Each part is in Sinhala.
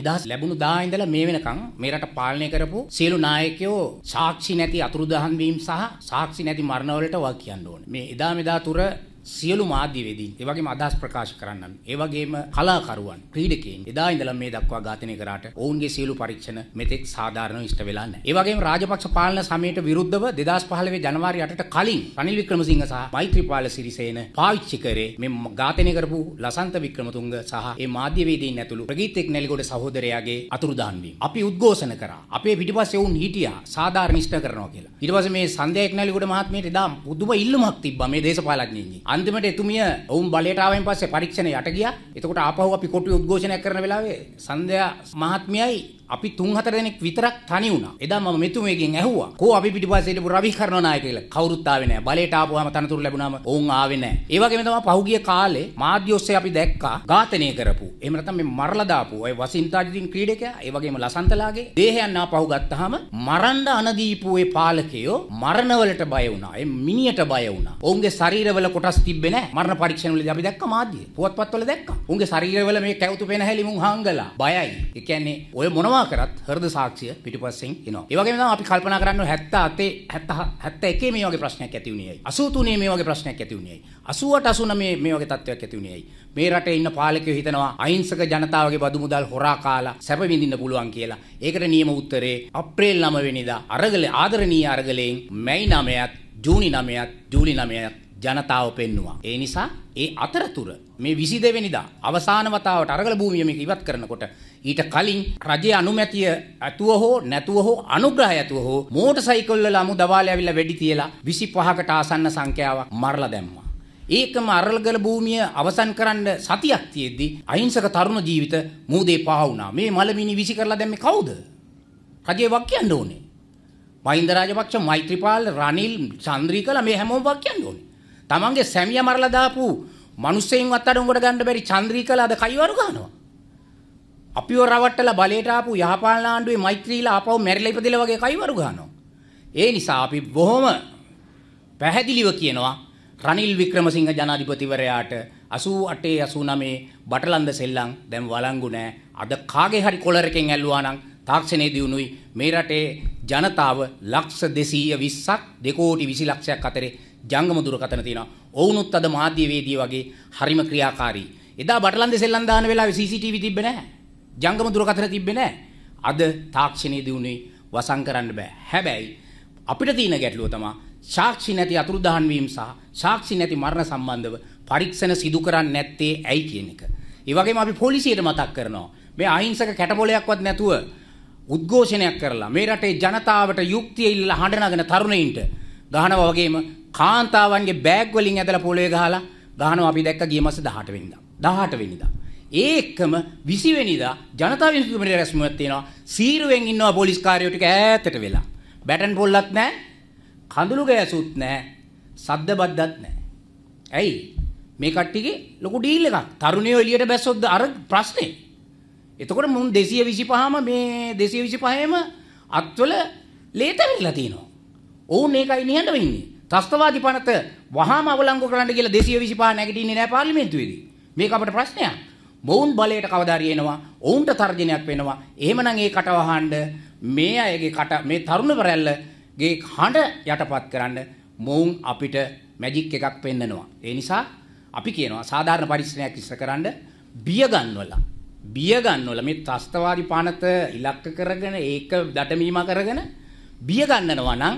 නිදහස් ලැබුණු දා ඉඳලා මේ වෙනකන් මේ රට පාලනය කරපු සියලු නායකයෝ සාක්ෂි නැති අතුරුදහන් වීම සහ සාක්ෂි නැති මරණවලට වග කියන්න ඕනේ. මේ එදා මෙදා තුර සියලු මාධ්‍යවේදීන් ඒ වගේම අදහස් ප්‍රකාශ කරන්නන් ඒ වගේම කලාකරුවන් ක්‍රීඩකයන් එදා ඉඳලා මේ දක්වා ඝාතනය කරාට ඔවුන්ගේ සියලු පරීක්ෂණ මෙතෙක් සාධාරණව ඉෂ්ට වෙලා නැහැ. ඒ වගේම රාජපක්ෂ පාලන සමයට විරුද්ධව 2015 ජනවාරි 8ට කලින් රනිල් වික්‍රමසිංහ සහ මෛත්‍රීපාල සිරිසේන පාවිච්චි කරේ මේ ඝාතනය කරපු ලසන්ත වික්‍රමතුංග සහ ඒ මාධ්‍යවේදීන් ඇතුළු ප්‍රගීත් එක්නැලිගොඩ සහෝදරයාගේ අතුරුදහන් වීම. අපි උද්ඝෝෂණ කරා. අපේ පිටිපස්සේ වුන් හිටියා සාධාරණ ඉෂ්ට කරනවා කියලා. ඊට පස්සේ මේ සංදේශ එක්නැලිගොඩ මහත්මියට එදා පුදුම ඉල්ලුමක් තිබ්බා මේ දේශපාලඥයින්ගේ. අන්තිමට එතුමිය ඔවුන් බලයට ආවෙන් පස්සේ පරීක්ෂණ යට ගියා. එතකොට ආපහු අපි කොටුවේ උද්ඝෝෂණයක් කරන වෙලාවේ සන්ධ්‍යා මහත්මියයි අපි 3-4 දෙනෙක් විතරක් තනි වුණා. එදා මම මෙතුමියගෙන් ඇහුවා. කෝ අපි පිටිපස්සේ හිටපු රවි කරනනායක කියලා. කවුරුත් ආවේ නැහැ. බලයට ආපුවාම තනතුරු ලැබුණාම ඔවුන් ආවේ නැහැ. ඒ වගේම තමයි පහුගිය කාලේ මාධ්‍ය ඔස්සේ අපි දැක්කා ඝාතනය කරපු. එහෙම නැත්නම් මේ මරලා දාපු ඔය වසින්තාජින් ක්‍රීඩකයා, ඒ වගේම ලසන්තලාගේ දේහයන් ආපහු ගත්තාම මරන්න අනදීපු ඒ පාලකයෝ මරණවලට බය වුණා. ඒ මිනියට බය වුණා. ඔවුන්ගේ ශරීරවල කොටස් තිබ්බේ නැහැ. මරණ පරීක්ෂණ වලදී අපි දැක්කා මාධ්‍ය. පුවත්පත්වල දැක්කා. උන්ගේ ශරීරවල මේ කැවුතු පෙන හැලි මුන් හංගලා. බයයි. ඒ කියන්නේ ඔය මොනවා මොනවා කරත් හෘද සාක්ෂිය පිටිපස්සෙන් එනවා. ඒ වගේම තමයි අපි කල්පනා කරන්න 77 71 මේ වගේ ප්‍රශ්නයක් ඇති වුණේයි. 83 මේ වගේ ප්‍රශ්නයක් ඇති වුණේයි. 88 89 මේ වගේ තත්ත්වයක් ඇති වුණේයි. මේ රටේ ඉන්න පාලකයෝ හිතනවා අහිංසක ජනතාවගේ බදු මුදල් හොරා කාලා සැප විඳින්න පුළුවන් කියලා. ඒකට නියම උත්තරේ අප්‍රේල් 9 වෙනිදා අරගල ආදරණීය අරගලයෙන් මැයි 9ත් ජූනි 9ත් ජූලි 9ත් ජනතාව පෙන්නවා. ඒ නිසා ඒ අතරතුර මේ 22 වෙනිදා අවසාන වතාවට අරගල භූමිය මේක ඉවත් කරනකොට ඊට කලින් රජයේ අනුමැතිය ඇතුව හෝ නැතුව හෝ අනුග්‍රහය ඇතුව හෝ මෝටර් සයිකල් වල අමු දවාලේ ඇවිල්ලා වෙඩි තියලා 25කට ආසන්න සංඛ්‍යාවක් මරලා දැම්මා. ඒකම අරල්ගල භූමිය අවසන් කරන්න සතියක් තියෙද්දි අහිංසක තරුණ ජීවිත මූදේ පහ වුණා. මේ මලමිනි විසි කරලා දැම්මේ කවුද? රජේ වක් කියන්න ඕනේ. මහින්ද රාජපක්ෂ, මෛත්‍රීපාල, රනිල්, චන්ද්‍රීකලා මේ හැමෝම වක් කියන්න ඕනේ. තමන්ගේ සැමියා මරලා දාපු මිනිස්සෙයින් අත්අඩංගුවට උගඩ ගන්න බැරි චන්ද්‍රීකලා අද කයිවරු ගන්නවා. අපිව රවට්ටලා බලයට ආපු යහපාලන ආණ්ඩුවේ මෛත්‍රීලා ආපහු මැරිලා ඉපදෙලා වගේ කයිවරු ගන්නවා. ඒ නිසා අපි බොහොම පැහැදිලිව කියනවා රනිල් වික්‍රමසිංහ ජනාධිපතිවරයාට 88 89 බටලන්ද සෙල්ලම් දැන් වළංගු නෑ. අද කාගේ හරි කොලර් එකෙන් ඇල්ලුවා නම් තාක්ෂණයේ දියුණුයි මේ රටේ ජනතාව ලක්ෂ 220ක් 2 කෝටි 20 ලක්ෂයක් අතරේ ජංගම දුරකථන තියෙනවා. ඔවුනුත් අද මාධ්‍යවේදී වගේ හරිම ක්‍රියාකාරී. එදා බටලන්ද සෙල්ලම් දාන වෙලාවේ CCTV තිබ්බේ නැහැ. ජංගම දුරකථන තිබ්බේ නැහැ. අද තාක්ෂණයේ දිනුනේ වසන් කරන්න බෑ. හැබැයි අපිට තියෙන ගැටලුව තමයි සාක්ෂි නැති අතුරුදහන් වීම සහ සාක්ෂි නැති මරණ සම්බන්ධව පරීක්ෂණ සිදු කරන්නේ නැත්තේ ඇයි කියන එක. ඒ වගේම අපි පොලිසියට මතක් කරනවා. මේ අහිංසක කැටබොලයක්වත් නැතුව උද්ඝෝෂණයක් කරලා මේ රටේ ජනතාවට යුක්තිය ඉල්ලලා හඬ නගන තරුණයින්ට ගහනවා වගේම කාන්තාවන්ගේ බෑග් වලින් ඇදලා පොළවේ ගහලා ගහනවා අපි දැක්ක ගිය මාසේ 18 වෙනිදා. 18 වෙනිදා. ඒකම 20 වෙනිදා ජනතා විමුක්ති රැස්මුවක් තියෙනවා. සීරුවෙන් ඉන්නවා පොලිස් කාර්යෝ ටික ඈතට වෙලා. බැටන් පොල්ලක් නැහැ. කඳුළු ගෑසුත් නැහැ. සද්ද බද්දත් නැහැ. ඇයි? මේ කට්ටියගේ ලොකු ඩීල් එකක්. තරුණයෝ එළියට බැස්සොත් අර ප්‍රශ්නේ. එතකොට මුන් 225ම මේ 225ම අත්වල ලේත වෙලා තිනවා. ඔවුන් ඒකයි නිහඬ වෙන්නේ. ත්‍රස්තවාදී පනත වහාම අවලංගු කරන්න කියලා 225 නැගිටින්නේ නැහැ පාර්ලිමේන්තුවේදී. මේක අපට ප්‍රශ්නයක්. මොවුන් බලයට කවදාරි එනවා, ඔවුන්ට තර්ජනයක් වෙනවා. එහෙමනම් ඒ කටවහඬ මේ අයගේ කට මේ තරුණ පෙරැල්ලගේ හඬ යටපත් කරන්න මොවුන් අපිට මැජික් එකක් පෙන්නනවා. ඒ නිසා අපි කියනවා සාධාරණ පරිශ්‍රණයක් ඉස්සර කරන්න බිය ගන්නවලා. බිය ගන්නවලා මේ ත්‍රස්තවාදී පනත ඉලක්ක කරගෙන ඒක දඩමීමා කරගෙන බිය ගන්නනවා නම්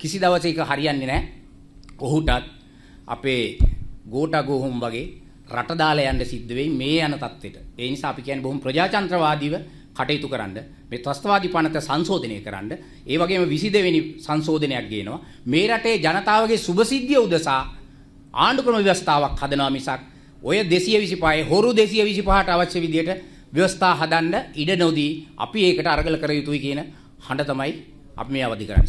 කිසි දවසක හරියන්නේ නැහැ. ඔහුටත් අපේ ගෝටා ගෝහුම් වගේ රට දාලා යන්න සිද්ධ වෙයි මේ යන தත්ත්වෙට. ඒ නිසා අපි කියන්නේ බොහොම ප්‍රජාතන්ත්‍රවාදීව කටයුතු කරන්න මේ ත්‍රස්තවාදී පනත සංශෝධනය කරන්න ඒ වගේම 22 වෙනි සංශෝධනයක් ගේනවා මේ රටේ ජනතාවගේ සුභසිද්ධිය උදෙසා ආණ්ඩු ක්‍රම ව්‍යවස්ථාවක් හදනවා මිසක් ඔය 225 හොරු 225ට අවශ්‍ය විදියට ව්‍යවස්ථා හදන්න ඉඩ නොදී අපි ඒකට අරගල කර යුතුයි කියන හඬ තමයි අපි මේ අවදි කරන්නේ